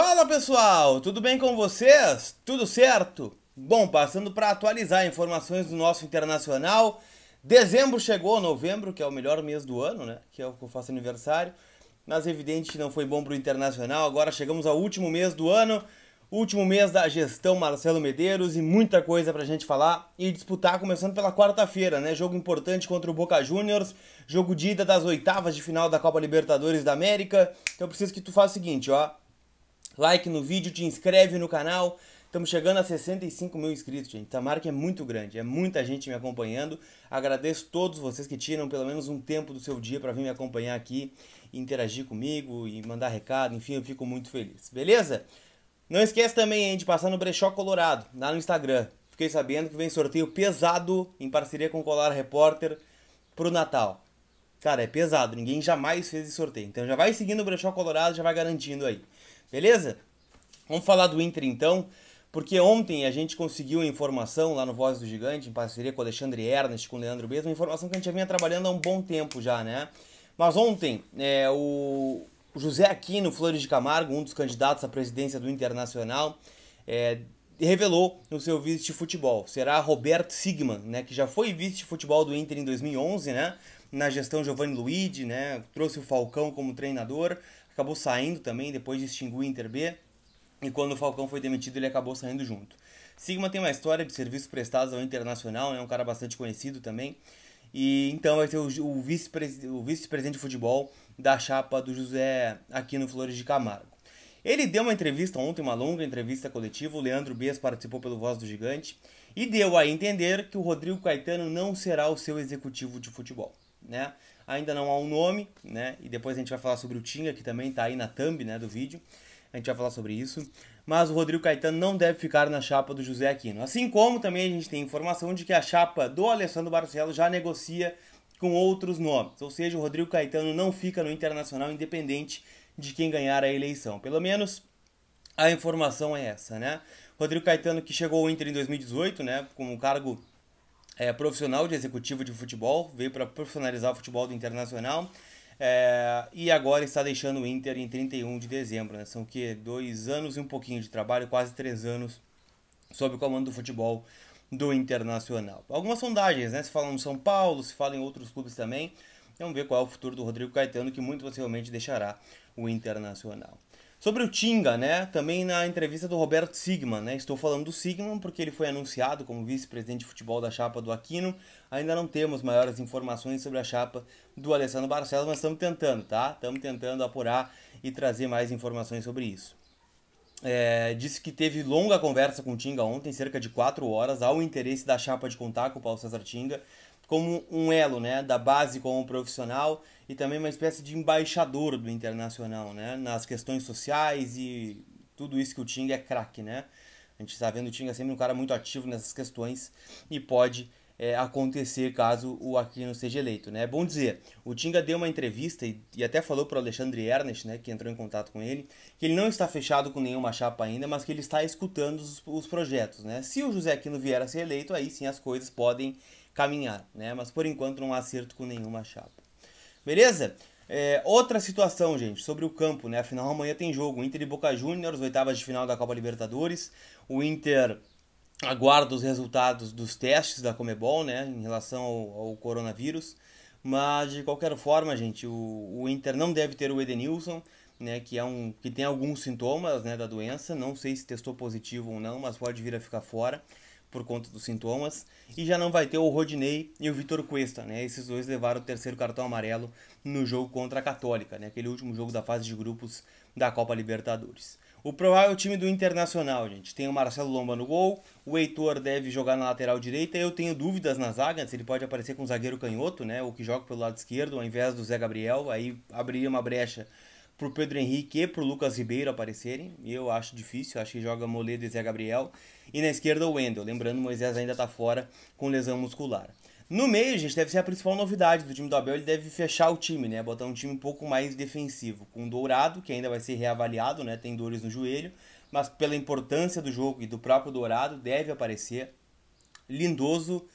Fala pessoal, tudo bem com vocês? Tudo certo? Bom, passando para atualizar informações do nosso internacional. Dezembro chegou, novembro, que é o melhor mês do ano, né? Que é o que eu faço aniversário. Mas é evidente que não foi bom para o internacional. Agora chegamos ao último mês do ano, último mês da gestão Marcelo Medeiros e muita coisa para a gente falar e disputar, começando pela quarta-feira, né? Jogo importante contra o Boca Juniors, jogo de ida das oitavas de final da Copa Libertadores da América. Então eu preciso que tu faça o seguinte, ó like no vídeo, te inscreve no canal. Estamos chegando a 65 mil inscritos, gente. Essa marca é muito grande, é muita gente me acompanhando. Agradeço todos vocês que tiram pelo menos um tempo do seu dia para vir me acompanhar aqui, interagir comigo e mandar recado. Enfim, eu fico muito feliz, beleza? Não esquece também hein, de passar no Brechó Colorado, lá no Instagram. Fiquei sabendo que vem sorteio pesado em parceria com o Colar Repórter pro Natal. Cara, é pesado, ninguém jamais fez esse sorteio. Então já vai seguindo o Brechó Colorado, já vai garantindo aí. Beleza? Vamos falar do Inter então, porque ontem a gente conseguiu informação lá no Voz do Gigante, em parceria com o Alexandre Ernest, com o Leandro Bez, uma informação que a gente já vinha trabalhando há um bom tempo já, né? Mas ontem, é, o José Aquino Flores de Camargo, um dos candidatos à presidência do Internacional, é, revelou no seu vice de futebol. Será Roberto Sigman, né, que já foi vice de futebol do Inter em 2011, né? na gestão Giovanni Luigi, né? Trouxe o Falcão como treinador, acabou saindo também, depois extinguiu o Inter B. E quando o Falcão foi demitido, ele acabou saindo junto. Sigma tem uma história de serviços prestados ao Internacional, é né? um cara bastante conhecido também. E então vai ser o, vice-presidente vice de futebol da chapa do José Aquino Flores de Camargo. Ele deu uma entrevista ontem, uma longa entrevista coletiva. O Leandro Bias participou pelo Voz do Gigante e deu a entender que o Rodrigo Caetano não será o seu executivo de futebol né? Ainda não há um nome, né? E depois a gente vai falar sobre o Tinga, que também está aí na thumb, né, do vídeo. A gente vai falar sobre isso. Mas o Rodrigo Caetano não deve ficar na chapa do José Aquino. Assim como também a gente tem informação de que a chapa do Alessandro Barcelos já negocia com outros nomes. Ou seja, o Rodrigo Caetano não fica no Internacional independente de quem ganhar a eleição. Pelo menos a informação é essa, né? Rodrigo Caetano que chegou ao Inter em 2018, né, com um cargo é, profissional de executivo de futebol, veio para profissionalizar o futebol do Internacional é, e agora está deixando o Inter em 31 de dezembro. Né? São que dois anos e um pouquinho de trabalho, quase três anos sob o comando do futebol do Internacional. Algumas sondagens, né? Se falam no São Paulo, se fala em outros clubes também. Vamos ver qual é o futuro do Rodrigo Caetano, que muito possivelmente deixará o Internacional. Sobre o Tinga, né? Também na entrevista do Roberto Sigman, né? Estou falando do Sigman porque ele foi anunciado como vice-presidente de futebol da chapa do Aquino. Ainda não temos maiores informações sobre a chapa do Alessandro Barcelos, mas estamos tentando, tá? Estamos tentando apurar e trazer mais informações sobre isso. É, disse que teve longa conversa com o Tinga ontem, cerca de 4 horas, ao interesse da chapa de contar com o Paulo César Tinga, como um elo, né? Da base como profissional e também uma espécie de embaixador do internacional, né? Nas questões sociais e tudo isso que o Tinga é craque, né? A gente está vendo o Tinga é sempre um cara muito ativo nessas questões e pode é, acontecer caso o Aquino seja eleito, né? É bom dizer, o Tinga deu uma entrevista e, e até falou para o Alexandre Ernest, né, que entrou em contato com ele, que ele não está fechado com nenhuma chapa ainda, mas que ele está escutando os, os projetos, né? Se o José Aquino vier a ser eleito, aí sim as coisas podem caminhar, né? Mas por enquanto não há acerto com nenhuma chapa. Beleza? É, outra situação, gente, sobre o campo, né? Afinal, amanhã tem jogo. Inter e Boca Juniors, oitavas de final da Copa Libertadores. O Inter aguarda os resultados dos testes da Comebol, né? Em relação ao, ao coronavírus. Mas, de qualquer forma, gente, o, o Inter não deve ter o Edenilson, né? Que, é um, que tem alguns sintomas né, da doença. Não sei se testou positivo ou não, mas pode vir a ficar fora por conta dos sintomas, e já não vai ter o Rodinei e o Vitor Cuesta, né? Esses dois levaram o terceiro cartão amarelo no jogo contra a Católica, né? Aquele último jogo da fase de grupos da Copa Libertadores. O provável time do Internacional, gente, tem o Marcelo Lomba no gol, o Heitor deve jogar na lateral direita, eu tenho dúvidas na zaga, se ele pode aparecer com o zagueiro canhoto, né, O que joga pelo lado esquerdo, ao invés do Zé Gabriel, aí abriria uma brecha pro Pedro Henrique e pro Lucas Ribeiro aparecerem. Eu acho difícil, acho que joga Moledo e Zé Gabriel. E na esquerda o Wendel, lembrando, Moisés ainda tá fora com lesão muscular. No meio, gente, deve ser a principal novidade do time do Abel, ele deve fechar o time, né? Botar um time um pouco mais defensivo, com o Dourado, que ainda vai ser reavaliado, né? Tem dores no joelho, mas pela importância do jogo e do próprio Dourado, deve aparecer. Lindoso,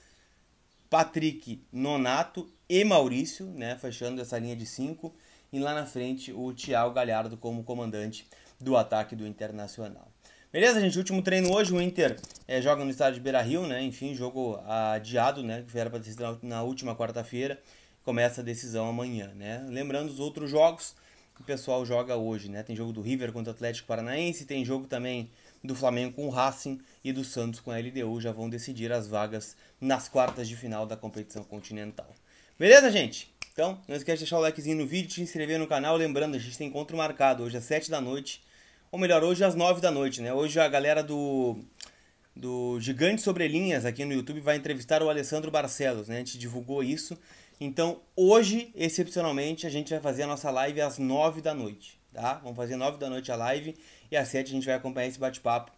Patrick, Nonato e Maurício, né? Fechando essa linha de cinco e lá na frente o Thiago Galhardo como comandante do ataque do Internacional. Beleza, gente? Último treino hoje, o Inter é, joga no estádio de Beira-Rio, né? Enfim, jogo adiado, né? Que era para decidir na última quarta-feira. Começa a decisão amanhã, né? Lembrando os outros jogos que o pessoal joga hoje, né? Tem jogo do River contra o Atlético Paranaense, tem jogo também do Flamengo com o Racing e do Santos com a LDU. Já vão decidir as vagas nas quartas de final da competição continental. Beleza, gente? Então, não esquece de deixar o likezinho no vídeo, se inscrever no canal. Lembrando, a gente tem encontro marcado hoje às 7 da noite. Ou melhor, hoje às 9 da noite, né? Hoje a galera do, do Gigante Sobre Linhas aqui no YouTube vai entrevistar o Alessandro Barcelos, né? A gente divulgou isso. Então, hoje, excepcionalmente, a gente vai fazer a nossa live às 9 da noite, tá? Vamos fazer 9 da noite a live e às 7 a gente vai acompanhar esse bate-papo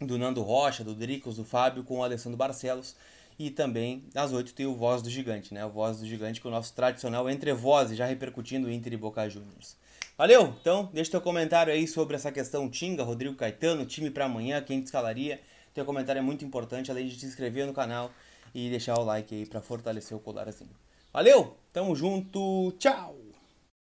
do Nando Rocha, do Dricos, do Fábio com o Alessandro Barcelos. E também às 8 tem o Voz do Gigante, né? O Voz do Gigante que é o nosso tradicional entre vozes, já repercutindo Inter e Boca Juniors. Valeu? Então, deixa teu comentário aí sobre essa questão Tinga, Rodrigo Caetano, time para amanhã, quem te escalaria. Teu comentário é muito importante, além de te inscrever no canal e deixar o like aí para fortalecer o colarzinho. Valeu? Tamo junto. Tchau.